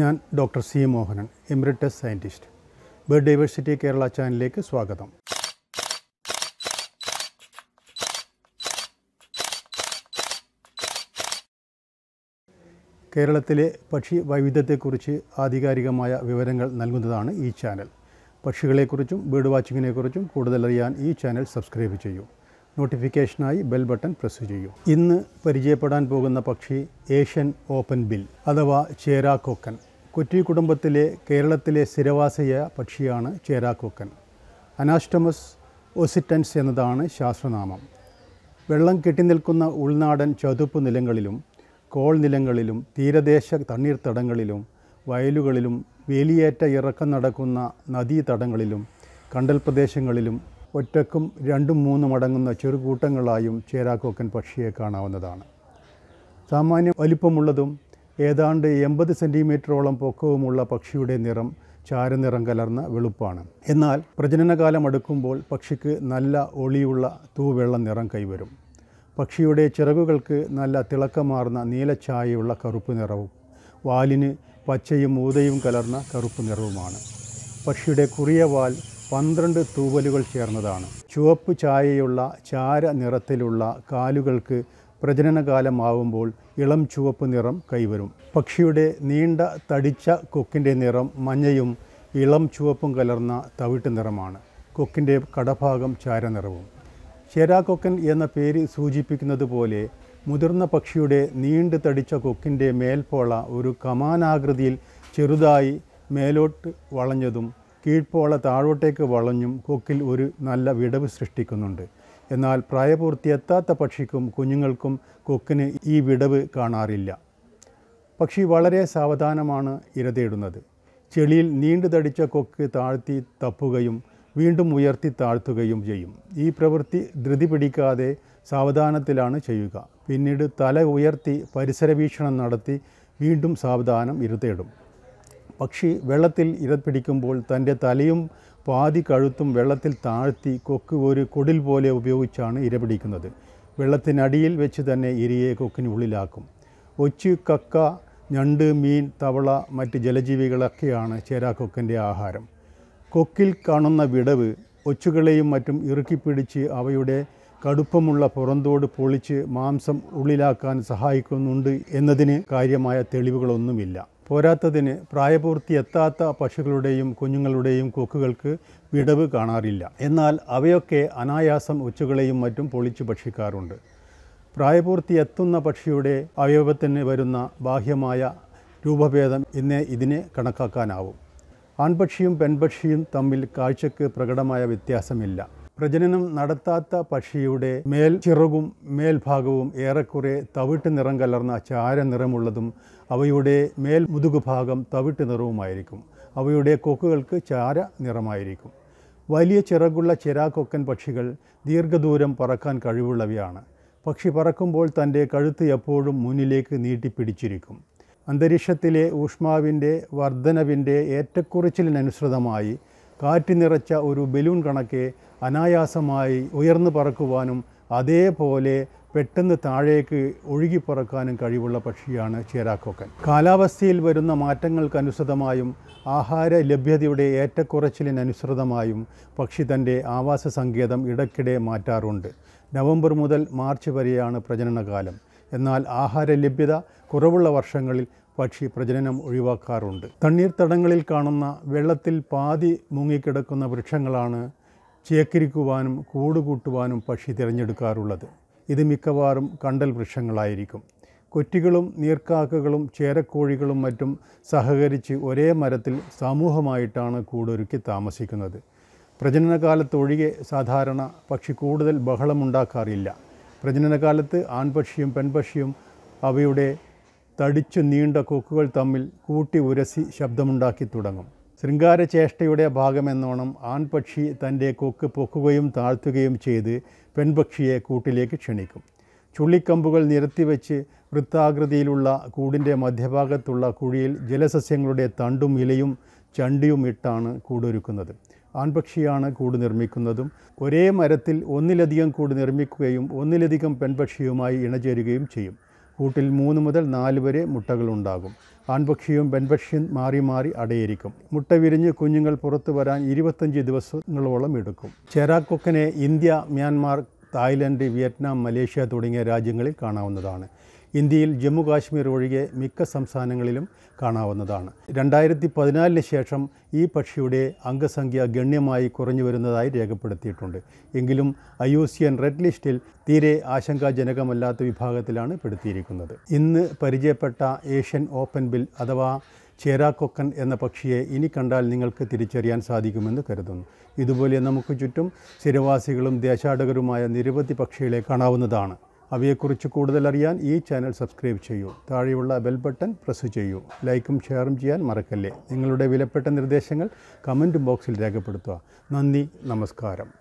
ഞാൻ doctor C Mohanan emeritus scientist bird diversity Kerala ചാനലിലേക്ക് സ്വാഗതം കേരളത്തിലെ പക്ഷി വൈവിധ്യത്തെക്കുറിച്ച് ആധികാരികമായ വിവരങ്ങൾ നൽകുന്നതാണ് ഈ ചാനൽ പക്ഷികളെക്കുറിച്ചും ബേർഡ് വാച്ചിങ്ങിനെക്കുറിച്ചും കൂടുതലറിയാൻ ഈ ചാനൽ സബ്സ്ക്രൈബ് ചെയ്യൂ നോട്ടിഫിക്കേഷനായി ബെൽ ബട്ടൺ പ്രസ് ചെയ്യൂ ഇന്ന് പരിചയപ്പെടാൻ പോകുന്ന പക്ഷി ഏഷ്യൻ ഓപ്പൻ ബിൽ അഥവാ ചേരാക്കൊക്കൻ കൊറ്റി കുടുംബത്തിലെ കേരളത്തിലെ സ്ഥിരവാസിയായ പക്ഷിയാണ് ചേരാക്കൊക്കൻ അനാസ്റ്റമസ് ഒസിറ്റൻസ് എന്നതാണ് ശാസ്ത്രനാമം വെള്ളം കെട്ടിനിൽക്കുന്ന ഉൾനാടൻ ചതുപ്പ് നിലങ്ങളിലും കോൾ നിലങ്ങളിലും തീരദേശ തണ്ണീർത്തടങ്ങളിലും വയലുകളിലും വേലിയേറ്റ ഇറക്കം നടക്കുന്ന നദീതടങ്ങളിലും കണ്ടൽ പ്രദേശങ്ങളിലും ഒറ്റക്കും രണ്ടും മൂന്നും അടങ്ങുന്ന ചെറു കൂട്ടങ്ങളായും ചേരാക്കോക്കൻ പക്ഷിയെ കാണാവുന്നതാണ് സാമാന്യ വലിപ്പമുള്ളതും ഏതാണ്ട് എൺപത് സെൻറ്റിമീറ്ററോളം പൊക്കവുമുള്ള പക്ഷിയുടെ നിറം ചാരനിറം കലർന്ന വെളുപ്പാണ് എന്നാൽ പ്രജനനകാലം അടുക്കുമ്പോൾ പക്ഷിക്ക് നല്ല ഒളിയുള്ള തൂവെള്ള നിറം കൈവരും പക്ഷിയുടെ ചിറകുകൾക്ക് നല്ല തിളക്കമാർന്ന നീലച്ചായയുള്ള കറുപ്പ് നിറവും വാലിന് പച്ചയും ഊതയും കലർന്ന കറുപ്പ് നിറവുമാണ് പക്ഷിയുടെ കുറിയ വാൽ പന്ത്രണ്ട് തൂവലുകൾ ചേർന്നതാണ് ചുവപ്പ് ചായയുള്ള ചാര നിറത്തിലുള്ള കാലുകൾക്ക് പ്രജനനകാലമാവുമ്പോൾ ഇളം ചുവപ്പ് നിറം കൈവരും പക്ഷിയുടെ നീണ്ട തടിച്ച കൊക്കിൻ്റെ നിറം മഞ്ഞയും ഇളം ചുവപ്പും കലർന്ന തവിട്ട് നിറമാണ് കൊക്കിൻ്റെ കടഭാഗം ചാരനിറവും ചേരാക്കൊക്കൻ എന്ന പേര് സൂചിപ്പിക്കുന്നത് പോലെ മുതിർന്ന പക്ഷിയുടെ നീണ്ടു തടിച്ച കൊക്കിൻ്റെ മേൽപോള ഒരു കമാനാകൃതിയിൽ ചെറുതായി മേലോട്ട് വളഞ്ഞതും കീഴ്പോള താഴോട്ടേക്ക് വളഞ്ഞും കൊക്കിൽ ഒരു നല്ല വിടവ് സൃഷ്ടിക്കുന്നുണ്ട് എന്നാൽ പ്രായപൂർത്തിയെത്താത്ത പക്ഷിക്കും കുഞ്ഞുങ്ങൾക്കും കൊക്കിന് ഈ വിടവ് കാണാറില്ല പക്ഷി വളരെ സാവധാനമാണ് ഇരതേടുന്നത് ചെളിയിൽ നീണ്ടു തടിച്ച കൊക്ക് താഴ്ത്തി തപ്പുകയും വീണ്ടും ഉയർത്തി താഴ്ത്തുകയും ചെയ്യും ഈ പ്രവൃത്തി ധൃതി പിടിക്കാതെ സാവധാനത്തിലാണ് ചെയ്യുക പിന്നീട് തല ഉയർത്തി പരിസരവീക്ഷണം നടത്തി വീണ്ടും സാവധാനം ഇരുതേടും പക്ഷി വെള്ളത്തിൽ ഇര പിടിക്കുമ്പോൾ തൻ്റെ തലയും പാതി കഴുത്തും വെള്ളത്തിൽ താഴ്ത്തി കൊക്ക് ഒരു കൊടിൽ പോലെ ഉപയോഗിച്ചാണ് ഇര പിടിക്കുന്നത് വെള്ളത്തിനടിയിൽ വെച്ച് തന്നെ ഇരയെ കൊക്കിനുള്ളിലാക്കും ഒച്ചു കക്ക ഞണ്ട് മീൻ തവള മറ്റ് ജലജീവികളൊക്കെയാണ് ചേരാക്കൊക്കൻ്റെ ആഹാരം കൊക്കിൽ കാണുന്ന വിടവ് ഒച്ചുകളെയും മറ്റും ഇറുക്കിപ്പിടിച്ച് അവയുടെ കടുപ്പമുള്ള പുറന്തോട് പൊളിച്ച് മാംസം ഉള്ളിലാക്കാൻ സഹായിക്കുന്നുണ്ട് എന്നതിന് കാര്യമായ തെളിവുകളൊന്നുമില്ല പോരാത്തതിന് പ്രായപൂർത്തി എത്താത്ത പശുക്കളുടെയും കുഞ്ഞുങ്ങളുടെയും കൊക്കുകൾക്ക് വിടവ് കാണാറില്ല എന്നാൽ അവയൊക്കെ അനായാസം ഉച്ചകളെയും മറ്റും പൊളിച്ചു ഭക്ഷിക്കാറുണ്ട് പ്രായപൂർത്തി എത്തുന്ന പക്ഷിയുടെ അവയവത്തിന് വരുന്ന ബാഹ്യമായ രൂപഭേദം ഇന്ന് ഇതിനെ കണക്കാക്കാനാവും ആൺപക്ഷിയും പെൺപക്ഷിയും തമ്മിൽ കാഴ്ചക്ക് പ്രകടമായ വ്യത്യാസമില്ല പ്രജനനം നടത്താത്ത പക്ഷിയുടെ മേൽ ചിറകും മേൽഭാഗവും ഏറെക്കുറെ തവിട്ട് നിറം കലർന്ന ചാര നിറമുള്ളതും അവയുടെ മേൽ ഭാഗം തവിട്ട് നിറവുമായിരിക്കും അവയുടെ കൊക്കുകൾക്ക് ചാര നിറമായിരിക്കും വലിയ ചിറകുള്ള ചിരാക്കൊക്കൻ പക്ഷികൾ ദീർഘദൂരം പറക്കാൻ കഴിവുള്ളവയാണ് പക്ഷി പറക്കുമ്പോൾ തൻ്റെ കഴുത്ത് എപ്പോഴും മുന്നിലേക്ക് നീട്ടിപ്പിടിച്ചിരിക്കും അന്തരീക്ഷത്തിലെ ഊഷ്മാവിൻ്റെ വർധനവിൻ്റെ ഏറ്റക്കുറിച്ചിലിനനുസൃതമായി കാറ്റ് നിറച്ച ഒരു ബലൂൺ കണക്കെ അനായാസമായി ഉയർന്നു പറക്കുവാനും അതേപോലെ പെട്ടെന്ന് താഴേക്ക് ഒഴുകിപ്പറക്കാനും കഴിവുള്ള പക്ഷിയാണ് ചേരാക്കൊക്കൻ കാലാവസ്ഥയിൽ വരുന്ന മാറ്റങ്ങൾക്കനുസൃതമായും ആഹാര ലഭ്യതയുടെ ഏറ്റക്കുറച്ചിലിനനുസൃതമായും പക്ഷി തൻ്റെ ആവാസ സങ്കേതം ഇടയ്ക്കിടെ മാറ്റാറുണ്ട് നവംബർ മുതൽ മാർച്ച് വരെയാണ് പ്രജനനകാലം എന്നാൽ ആഹാര ലഭ്യത കുറവുള്ള വർഷങ്ങളിൽ പക്ഷി പ്രജനനം ഒഴിവാക്കാറുണ്ട് തണ്ണീർത്തടങ്ങളിൽ കാണുന്ന വെള്ളത്തിൽ പാതി മുങ്ങിക്കിടക്കുന്ന വൃക്ഷങ്ങളാണ് ചേക്കരിക്കുവാനും കൂടുകൂട്ടുവാനും പക്ഷി തിരഞ്ഞെടുക്കാറുള്ളത് ഇത് മിക്കവാറും കണ്ടൽ വൃക്ഷങ്ങളായിരിക്കും കൊറ്റികളും നീർക്കാക്കകളും ചേരക്കോഴികളും മറ്റും സഹകരിച്ച് ഒരേ മരത്തിൽ സമൂഹമായിട്ടാണ് കൂടൊരുക്കി താമസിക്കുന്നത് പ്രജനനകാലത്തൊഴികെ സാധാരണ പക്ഷി കൂടുതൽ ബഹളമുണ്ടാക്കാറില്ല പ്രജനനകാലത്ത് ആൺപക്ഷിയും പെൺപക്ഷിയും അവയുടെ തടിച്ചു നീണ്ട കൊക്കുകൾ തമ്മിൽ കൂട്ടി ഉരസി ശബ്ദമുണ്ടാക്കി തുടങ്ങും ശൃംഗാരചേഷ്ടയുടെ ഭാഗമെന്നോണം ആൺപക്ഷി തൻ്റെ കൊക്ക് പൊക്കുകയും താഴ്ത്തുകയും ചെയ്ത് പെൺപക്ഷിയെ കൂട്ടിലേക്ക് ക്ഷണിക്കും ചുള്ളിക്കമ്പുകൾ നിരത്തിവെച്ച് വൃത്താകൃതിയിലുള്ള കൂടിൻ്റെ മധ്യഭാഗത്തുള്ള കുഴിയിൽ ജലസസ്യങ്ങളുടെ തണ്ടും ഇലയും ചണ്ടിയും ഇട്ടാണ് കൂടൊരുക്കുന്നത് ആൺപക്ഷിയാണ് കൂട് നിർമ്മിക്കുന്നതും ഒരേ മരത്തിൽ ഒന്നിലധികം കൂട് നിർമ്മിക്കുകയും ഒന്നിലധികം പെൺപക്ഷിയുമായി ഇണചേരുകയും ചെയ്യും കൂട്ടിൽ മൂന്ന് മുതൽ നാല് വരെ മുട്ടകളുണ്ടാകും ആൺപക്ഷിയും പെൺപക്ഷിയും മാറി മാറി അടയിരിക്കും മുട്ട വിരിഞ്ഞ് കുഞ്ഞുങ്ങൾ പുറത്തു വരാൻ ഇരുപത്തഞ്ച് ദിവസങ്ങളോളം എടുക്കും ചെറാക്കൊക്കനെ India Myanmar Thailand Vietnam Malaysia തുടങ്ങിയ രാജ്യങ്ങളിൽ കാണാവുന്നതാണ് ഇന്ത്യയിൽ ജമ്മു കാശ്മീർ ഒഴികെ മിക്ക സംസ്ഥാനങ്ങളിലും കാണാവുന്നതാണ് രണ്ടായിരത്തി പതിനാലിന് ശേഷം ഈ പക്ഷിയുടെ അംഗസംഖ്യ ഗണ്യമായി കുറഞ്ഞു വരുന്നതായി രേഖപ്പെടുത്തിയിട്ടുണ്ട് എങ്കിലും ഐ സി എൻ റെഡ് ലിസ്റ്റിൽ തീരെ ആശങ്കാജനകമല്ലാത്ത വിഭാഗത്തിലാണ് പെടുത്തിയിരിക്കുന്നത് ഇന്ന് പരിചയപ്പെട്ട ഏഷ്യൻ ഓപ്പൻ ബിൽ അഥവാ ചേരാക്കൊക്കൻ എന്ന പക്ഷിയെ ഇനി കണ്ടാൽ നിങ്ങൾക്ക് തിരിച്ചറിയാൻ സാധിക്കുമെന്ന് കരുതുന്നു ഇതുപോലെ നമുക്ക് ചുറ്റും സ്ഥിരവാസികളും ദേശാടകരുമായ നിരവധി പക്ഷികളെ കാണാവുന്നതാണ് അവയെക്കുറിച്ച് കൂടുതലറിയാൻ ഈ ചാനൽ സബ്സ്ക്രൈബ് ചെയ്യൂ താഴെയുള്ള ബെൽ ബട്ടൺ പ്രസ് ചെയ്യൂ ലൈക്കും ഷെയറും ചെയ്യാൻ മറക്കല്ലേ നിങ്ങളുടെ വിലപ്പെട്ട നിർദ്ദേശങ്ങൾ കമൻറ്റ് ബോക്സിൽ രേഖപ്പെടുത്തുക നന്ദി നമസ്കാരം